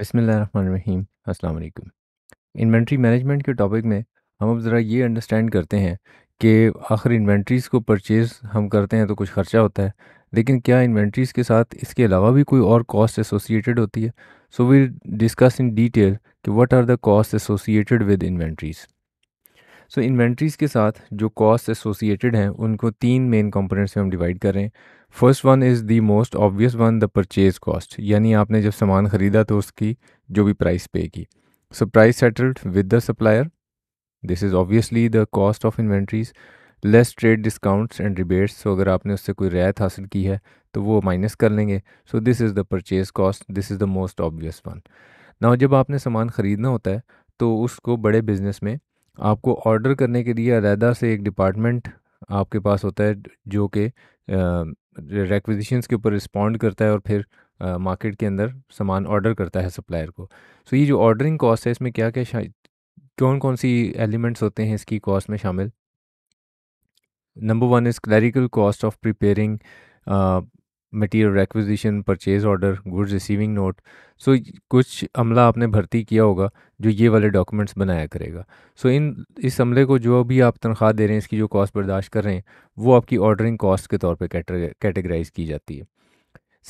बसमीम अस्सलाम inventory management के टॉपिक में हम अब ज़रा ये अंडरस्टैंड करते हैं कि आखिर इन्वेंट्रीज़ को परचेज़ हम करते हैं तो कुछ ख़र्चा होता है लेकिन क्या इन्वेंट्रीज़ के साथ इसके अलावा भी कोई और कॉस्ट एसोसिएटेड होती है so we discuss in detail कि what are the cost associated with inventories so inventories के साथ जो कॉस्ट एसोसिएटेड हैं उनको तीन मेन कॉम्पोनेंट्स में हम डिवाइड कर रहे हैं first one is the most obvious one the purchase cost यानी आपने जब सामान ख़रीदा तो उसकी जो भी प्राइस पे की so price settled with the supplier this is obviously the cost of inventories less trade discounts and rebates so अगर आपने उससे कोई रियायत हासिल की है तो वो माइनस कर लेंगे so this is the purchase cost this is the most obvious one ना जब आपने सामान ख़रीदना होता है तो उसको बड़े बिजनेस में आपको ऑर्डर करने के लिए अलहदा से एक डिपार्टमेंट आपके पास होता है जो कि रेक्विजिशंस के ऊपर रिस्पॉन्ड करता है और फिर मार्केट के अंदर सामान ऑर्डर करता है सप्लायर को सो so, ये जो ऑर्डरिंग कॉस्ट है इसमें क्या क्या कौन कौन सी एलिमेंट्स होते हैं इसकी कॉस्ट में शामिल number one is clerical cost of preparing material requisition purchase order goods receiving note so कुछ अमला आपने भर्ती किया होगा जो ये वाले डॉक्यूमेंट्स बनाया करेगा सो so, इन इस अमले को जो भी आप तनख्वाह दे रहे हैं इसकी जो कॉस्ट बर्दाश्त कर रहे हैं वो आपकी ऑर्डरिंग कॉस्ट के तौर पर कैटेगराइज की जाती है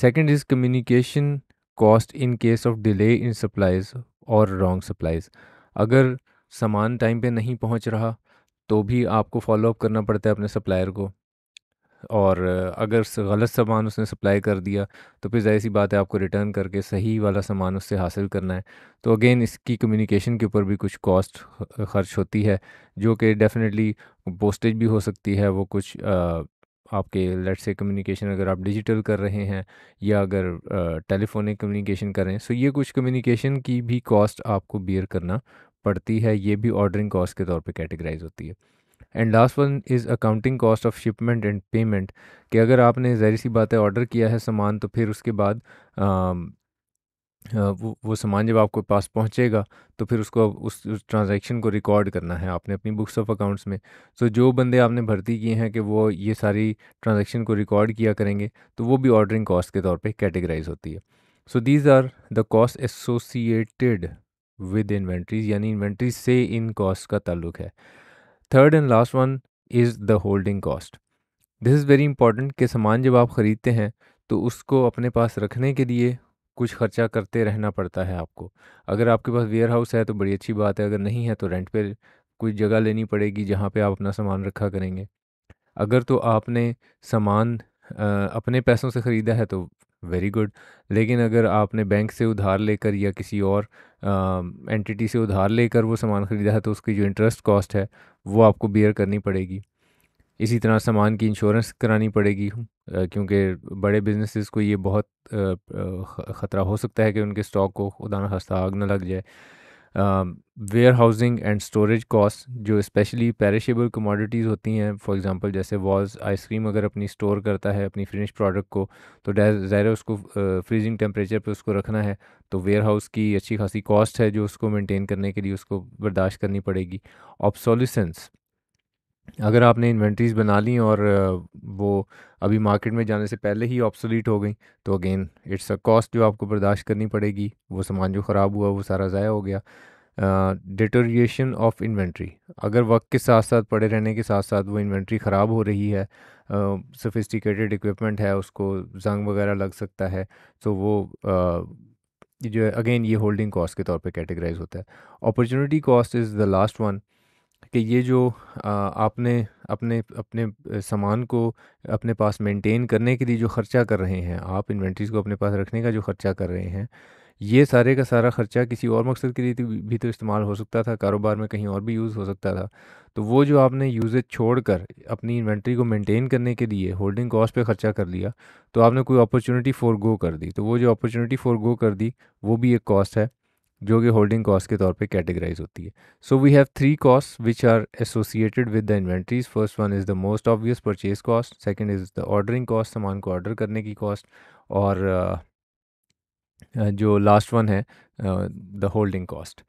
second is communication cost in case of delay in supplies और रॉन्ग सप्लाइज अगर सामान टाइम पे नहीं पहुंच रहा तो भी आपको फॉलोअप करना पड़ता है अपने सप्लायर को और अगर गलत सामान उसने सप्लाई कर दिया तो फिर जाहिर सी बात है आपको रिटर्न करके सही वाला सामान उससे हासिल करना है तो अगेन इसकी कम्युनिकेशन के ऊपर भी कुछ कॉस्ट खर्च होती है जो कि डेफिनेटली पोस्टेज भी हो सकती है वो कुछ आ, आपके लेट से कम्युनिकेशन अगर आप डिजिटल कर रहे हैं या अगर टेलीफोनिक कम्युनिकेशन कर रहे हैं सो ये कुछ कम्युनिकेशन की भी कॉस्ट आपको बियर करना पड़ती है ये भी ऑर्डरिंग कॉस्ट के तौर पे कैटेगराइज होती है and last one is accounting cost of shipment and payment कि अगर आपने जहरी सी बात है ऑर्डर किया है सामान तो फिर उसके बाद आ, वो वो सामान जब आपको पास पहुंचेगा तो फिर उसको उस, ट्रांजैक्शन को रिकॉर्ड करना है आपने अपनी बुक्स ऑफ अकाउंट्स में सो जो बंदे आपने भर्ती किए हैं कि वो ये सारी ट्रांजैक्शन को रिकॉर्ड किया करेंगे तो वो भी ऑर्डरिंग कॉस्ट के तौर पे कैटेगराइज होती है so these are the cost associated with inventories यानी इन्वेंट्रीज से इन कॉस्ट का ताल्लुक है third and last one is the holding cost this is very important कि सामान जब आप ख़रीदते हैं तो उसको अपने पास रखने के लिए कुछ ख़र्चा करते रहना पड़ता है आपको अगर आपके पास वेयर हाउस है तो बड़ी अच्छी बात है अगर नहीं है तो रेंट पे कुछ जगह लेनी पड़ेगी जहाँ पे आप अपना सामान रखा करेंगे अगर तो आपने सामान अपने पैसों से ख़रीदा है तो वेरी गुड लेकिन अगर आपने बैंक से उधार लेकर या किसी और एंटिटी से उधार लेकर वो सामान ख़रीदा है तो उसकी जो इंटरेस्ट कॉस्ट है वो आपको बियर करनी पड़ेगी इसी तरह सामान की इंश्योरेंस करानी पड़ेगी क्योंकि बड़े बिजनेसेस को ये बहुत ख़तरा हो सकता है कि उनके स्टॉक को खुदा खस्ता आग ना लग जाए warehousing and storage cost जो स्पेशली पेरिशेबल कमोडिटीज़ होती हैं फॉर एग्जांपल जैसे वॉल्स आइसक्रीम अगर अपनी स्टोर करता है अपनी फिनिश प्रोडक्ट को तो ज़ाहिर उसको फ्रीजिंग टेम्परेचर पे उसको रखना है तो वेयर हाउस की अच्छी खासी कॉस्ट है जो उसको मेंटेन करने के लिए उसको बर्दाश्त करनी पड़ेगी ऑब्सोलिसेंस अगर आपने इन्वेंट्रीज़ बना ली और वो अभी मार्केट में जाने से पहले ही ऑब्सोलीट हो गई तो अगेन इट्स अ कॉस्ट जो आपको बर्दाश्त करनी पड़ेगी वो सामान जो ख़राब हुआ वो सारा ज़ाया हो गया डिटोरिएशन ऑफ इन्वेंट्री अगर वक्त के साथ साथ पड़े रहने के साथ साथ वो इन्वेंट्री ख़राब हो रही है सोफिस्टिकेटेड uh, इक्विपमेंट है उसको जंग वगैरह लग सकता है तो वो uh, जो है अगेन ये होल्डिंग कॉस्ट के तौर पे कैटेगराइज होता है opportunity cost is the last one कि ये जो आपने अपने अपने सामान को अपने पास मेंटेन करने के लिए जो ख़र्चा कर रहे हैं आप इन्वेंट्रीज़ को अपने पास रखने का जो ख़र्चा कर रहे हैं ये सारे का सारा ख़र्चा किसी और मकसद के लिए तो भी तो इस्तेमाल हो सकता था कारोबार में कहीं और भी यूज़ हो सकता था तो वो जो आपने यूजेज छोड़कर अपनी इन्वेंट्री को मेंटेन करने के लिए होल्डिंग कॉस्ट पे ख़र्चा कर लिया तो आपने कोई अपॉर्चुनिटी फॉर गो कर दी तो वो जो अपॉर्चुनिटी फॉर गो कर दी वो भी एक कॉस्ट है जो कि होल्डिंग कॉस्ट के तौर पे कैटेगराइज होती है so we have three cost which are associated with the inventories first one is the most obvious purchase cost second is the ordering cost सामान को ऑर्डर करने की कॉस्ट और uh, जो लास्ट वन है द होल्डिंग कॉस्ट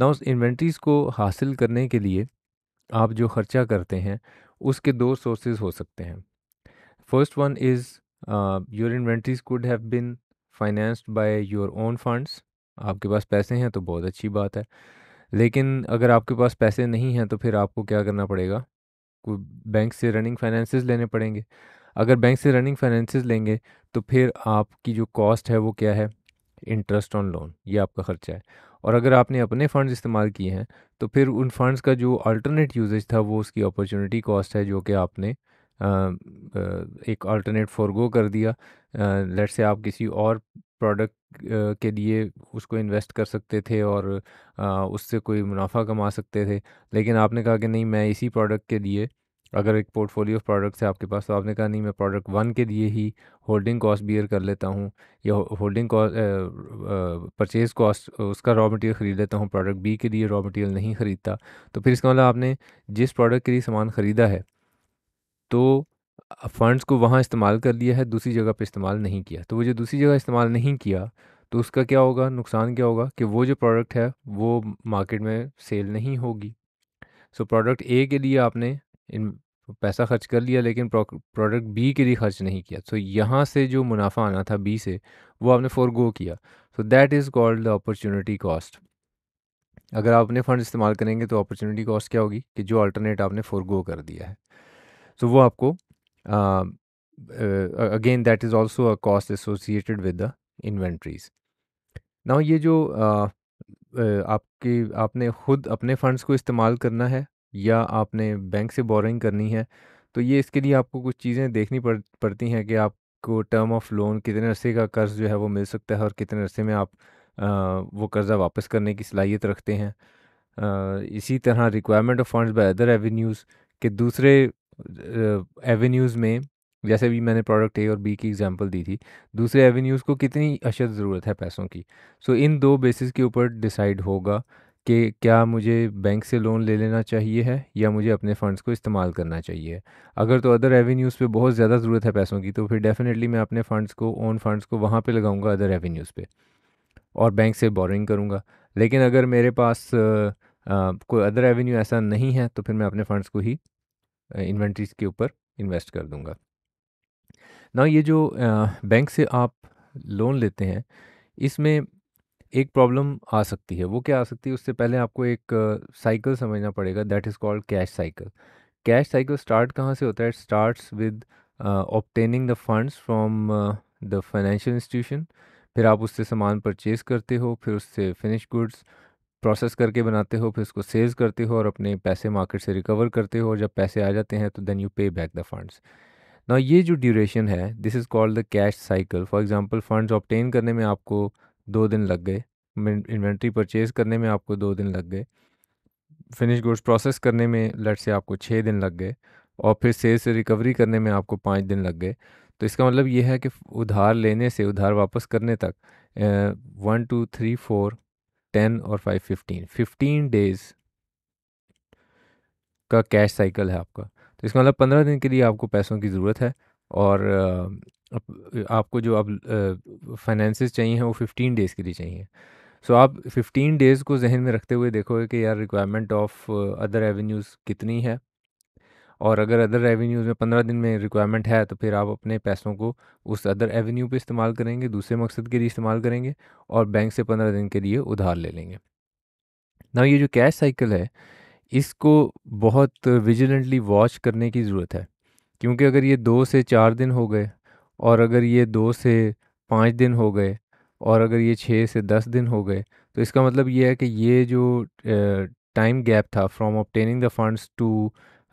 ना उस inventories को हासिल करने के लिए आप जो ख़र्चा करते हैं उसके दो सोर्सेज हो सकते हैं first one is your inventories could have been financed by your own funds आपके पास पैसे हैं तो बहुत अच्छी बात है। लेकिन अगर आपके पास पैसे नहीं हैं तो फिर आपको क्या करना पड़ेगा? कोई बैंक से रनिंग फाइनेंस लेने पड़ेंगे। अगर बैंक से रनिंग फाइनेंसेस लेंगे तो फिर आपकी जो कॉस्ट है वो क्या है? इंटरेस्ट ऑन लोन ये आपका खर्चा है। और अगर आपने अपने फंड्स इस्तेमाल किए हैं तो फिर उन फंड्स का जो अल्टरनेट यूजेज था वो उसकी अपॉर्चुनिटी कॉस्ट है जो कि आपने अ, एक अल्टरनेट फ़ॉरगो कर दिया। लेट लेट्स से आप किसी और प्रोडक्ट के लिए उसको इन्वेस्ट कर सकते थे और उससे कोई मुनाफ़ा कमा सकते थे। लेकिन आपने कहा कि नहीं मैं इसी प्रोडक्ट के लिए अगर एक पोर्टफोलियो ऑफ प्रोडक्ट्स है आपके पास तो आपने कहा नहीं मैं प्रोडक्ट वन के लिए ही होल्डिंग कॉस्ट बियर कर लेता हूँ या होल्डिंग कॉस्ट परचेज़ कॉस्ट उसका रॉ मटेरियल ख़रीद लेता हूँ, प्रोडक्ट बी के लिए रॉ मटेरियल नहीं ख़रीदता। तो फिर इसका मतलब आपने जिस प्रोडक्ट के लिए सामान ख़रीदा है, तो फ़ंड्स को वहाँ इस्तेमाल कर लिया है, दूसरी जगह पे इस्तेमाल नहीं किया। तो वो जो दूसरी जगह इस्तेमाल नहीं किया, तो उसका क्या होगा, नुकसान क्या होगा कि वो जो प्रोडक्ट है, वो मार्केट में सेल नहीं होगी। सो प्रोडक्ट ए के लिए आपने इन पैसा खर्च कर लिया लेकिन प्रोडक्ट बी के लिए खर्च नहीं किया। सो यहाँ से जो मुनाफ़ा आना था बी से, वो आपने फोरगो किया। So that is called the opportunity cost. अगर आप अपने फ़ंड इस्तेमाल करेंगे तो अपॉर्चुनिटी कॉस्ट क्या होगी कि जो अल्टरनेट आपने फोरगो कर दिया है। सो वो आपको Um, uh, again, that is also a cost associated with the inventories. Now ये जो uh, uh, आपके आपने खुद अपने फंड्स को इस्तेमाल करना है या आपने बैंक से बोरिंग करनी है तो ये इसके लिए आपको कुछ चीज़ें देखनी पड़ पड़ती हैं कि आपको टर्म ऑफ लोन कितने अरसे का कर्ज़ जो है वो मिल सकता है और कितने अरसे में आप आ, uh, वो कर्ज़ा वापस करने की सलाहियत रखते हैं आ, इसी तरह requirement of funds by other avenues के दूसरे एवेन्यूज़ में जैसे भी मैंने प्रोडक्ट ए और बी की एग्जांपल दी थी दूसरे एवेन्यूज़ को कितनी अशद ज़रूरत है पैसों की सो so, इन दो बेसिस के ऊपर डिसाइड होगा कि क्या मुझे बैंक से लोन ले लेना चाहिए है या मुझे अपने फ़ंड्स को इस्तेमाल करना चाहिए अगर तो अदर एवेन्यूज़ पे बहुत ज़्यादा ज़रूरत है पैसों की तो फिर डेफ़िनेटली मैं अपने फ़ंड्स को ओन फंड्स को वहाँ पे लगाऊंगा अदर एवेन्यूज़ पे और बैंक से बोरिंग करूँगा लेकिन अगर मेरे पास आ, आ, कोई अदर एवेन्यू ऐसा नहीं है तो फिर मैं अपने फ़ंड्स को ही इन्वेंट्रीज के ऊपर इन्वेस्ट कर दूंगा ना ये जो बैंक से आप लोन लेते हैं इसमें एक प्रॉब्लम आ सकती है वो क्या आ सकती है उससे पहले आपको एक साइकिल समझना पड़ेगा that is called cash cycle cash cycle start कहाँ से होता है start starts with obtaining the funds from the financial institution फिर आप उससे सामान परचेज़ करते हो फिर उससे फिनिश गुड्स प्रोसेस करके बनाते हो फिर उसको सेल्स करते हो और अपने पैसे मार्केट से रिकवर करते हो जब पैसे आ जाते हैं तो then you pay back the funds ना ये जो ड्यूरेशन है this is called the cash cycle for example funds obtain करने में आपको दो दिन लग गए इन्वेंट्री परचेज करने में आपको दो दिन लग गए फिनिश गुड्स प्रोसेस करने में लट से आपको छः दिन लग गए और फिर सेल से रिकवरी करने में आपको पाँच दिन लग गए तो इसका मतलब ये है कि उधार लेने से उधार वापस करने तक one two three four ten और फाइव फिफ्टीन फिफ्टीन डेज का कैश साइकिल है आपका तो इसका मतलब पंद्रह दिन के लिए आपको पैसों की ज़रूरत है और आपको जो अब फाइनेंसेस चाहिए हैं वो फिफ्टीन डेज़ के लिए चाहिए सो so, आप फिफ्टीन डेज़ को जहन में रखते हुए देखोगे कि यार रिक्वायरमेंट ऑफ अदर एवेन्यूज़ कितनी है और अगर अदर एवेन्यूज़ में पंद्रह दिन में रिक्वायरमेंट है तो फिर आप अपने पैसों को उस अदर एवेन्यू पे इस्तेमाल करेंगे दूसरे मकसद के लिए इस्तेमाल करेंगे और बैंक से पंद्रह दिन के लिए उधार ले लेंगे ना ये जो कैश साइकिल है इसको बहुत विजिलेंटली वॉच करने की ज़रूरत है क्योंकि अगर ये दो से चार दिन हो गए और अगर ये दो से पाँच दिन हो गए और अगर ये छः से दस दिन हो गए तो इसका मतलब ये है कि ये जो टाइम गैप था from obtaining the funds to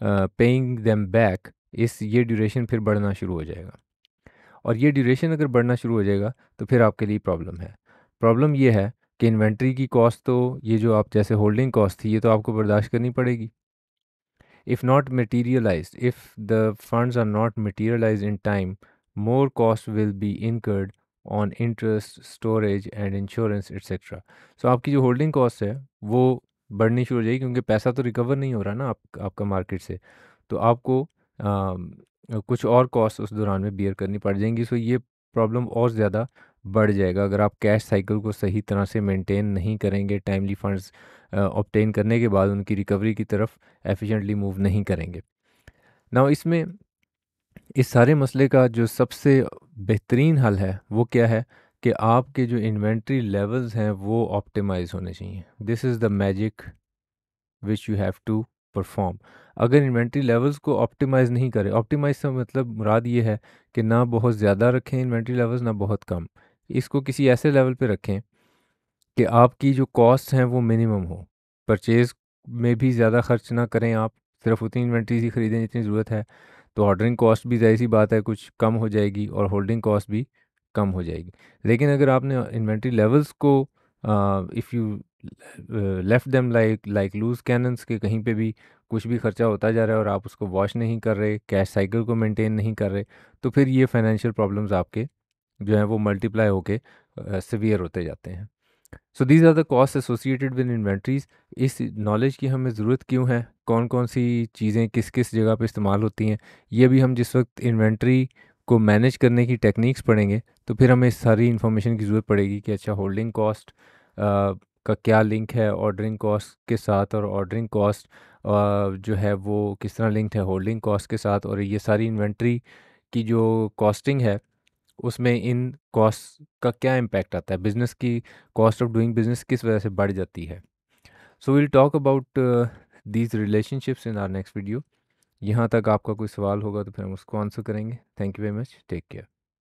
paying them back इस ये ड्यूरेशन फिर बढ़ना शुरू हो जाएगा और ये ड्यूरेशन अगर बढ़ना शुरू हो जाएगा तो फिर आपके लिए प्रॉब्लम है प्रॉब्लम ये है कि इन्वेंट्री की कॉस्ट तो ये जो आप जैसे होल्डिंग कॉस्ट थी ये तो आपको बर्दाश्त करनी पड़ेगी if not materialize if the funds are not materialize in time more cost will be incurred on interest storage and insurance etcetera so आपकी जो होल्डिंग कॉस्ट है वो बढ़नी शुरू हो जाएगी क्योंकि पैसा तो रिकवर नहीं हो रहा ना आप आपका मार्केट से तो आपको आ, कुछ और कॉस्ट उस दौरान में बियर करनी पड़ जाएंगी सो ये प्रॉब्लम और ज़्यादा बढ़ जाएगा अगर आप कैश साइकिल को सही तरह से मेंटेन नहीं करेंगे टाइमली फंड्स ऑप्टेन करने के बाद उनकी रिकवरी की तरफ एफिशिएंटली मूव नहीं करेंगे ना इसमें इस सारे मसले का जो सबसे बेहतरीन हल है वो क्या है कि आपके जो इन्वेंट्री लेवल्स हैं वो ऑप्टिमाइज होने चाहिए this is the magic which you have to perform अगर इन्वेंट्री लेवल्स को ऑप्टिमाइज़ नहीं करें ऑप्टिमाइज का मतलब मुराद ये है कि ना बहुत ज़्यादा रखें इन्वेंट्री लेवल्स ना बहुत कम इसको किसी ऐसे लेवल पे रखें कि आपकी जो कॉस्ट हैं वो मिनिमम हो परचेज़ में भी ज़्यादा खर्च ना करें आप सिर्फ उतनी इन्वेंट्रीज ही ख़रीदें जितनी ज़रूरत है तो ऑर्डरिंग कॉस्ट भी जैसी बात है कुछ कम हो जाएगी और होल्डिंग कॉस्ट भी कम हो जाएगी लेकिन अगर आपने इन्वेंट्री लेवल्स को if you left them like like loose cannons के कहीं पे भी कुछ भी ख़र्चा होता जा रहा है और आप उसको वॉश नहीं कर रहे कैश साइकिल को मेंटेन नहीं कर रहे तो फिर ये फाइनेंशियल प्रॉब्लम्स आपके जो हैं वो मल्टीप्लाई होके सिवियर होते जाते हैं so these are the cost associated with inventories इस नॉलेज की हमें ज़रूरत क्यों है कौन कौन सी चीज़ें किस किस जगह पर इस्तेमाल होती हैं ये भी हम जिस वक्त इन्वेंट्री को मैनेज करने की टेक्निक्स पढ़ेंगे तो फिर हमें सारी इन्फॉर्मेशन की ज़रूरत पड़ेगी कि अच्छा होल्डिंग कॉस्ट का क्या लिंक है ऑर्डरिंग कॉस्ट के साथ और ऑर्डरिंग कॉस्ट जो है वो किस तरह लिंक है होल्डिंग कॉस्ट के साथ और ये सारी इन्वेंट्री की जो कॉस्टिंग है उसमें इन कॉस्ट का क्या इम्पैक्ट आता है बिज़नेस की कॉस्ट ऑफ डूइंग बिज़नेस किस वजह से बढ़ जाती है so will talk about these relationships in our next video यहाँ तक आपका कोई सवाल होगा तो फिर हम उसको आंसर करेंगे thank you very much take care